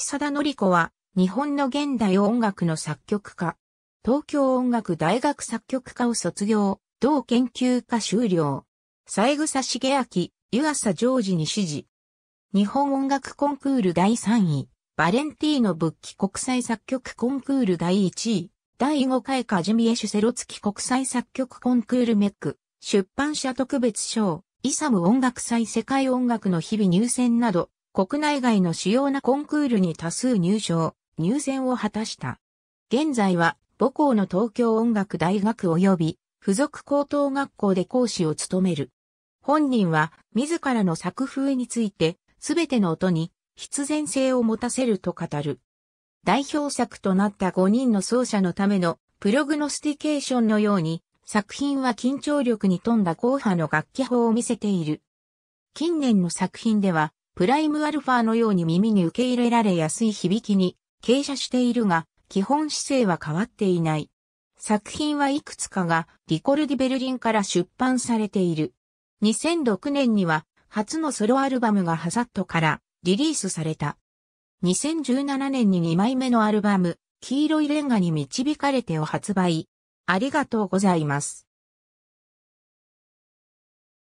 久田典子は、日本の現代音楽の作曲家。東京音楽大学作曲家を卒業、同研究科修了。三枝茂明、湯浅ージに指示。日本音楽コンクール第3位、バレンティーノ仏器国際作曲コンクール第1位、第5回カジミエ・シュセロツキ国際作曲コンクールメック、出版社特別賞、イサム音楽祭世界音楽の日々入選など、国内外の主要なコンクールに多数入賞、入選を果たした。現在は母校の東京音楽大学及び付属高等学校で講師を務める。本人は自らの作風について全ての音に必然性を持たせると語る。代表作となった5人の奏者のためのプログノスティケーションのように作品は緊張力に富んだ硬派の楽器法を見せている。近年の作品ではプライムアルファのように耳に受け入れられやすい響きに傾斜しているが、基本姿勢は変わっていない。作品はいくつかがリコルディベルリンから出版されている。2006年には初のソロアルバムがハザットからリリースされた。2017年に2枚目のアルバム、黄色いレンガに導かれてを発売。ありがとうございます。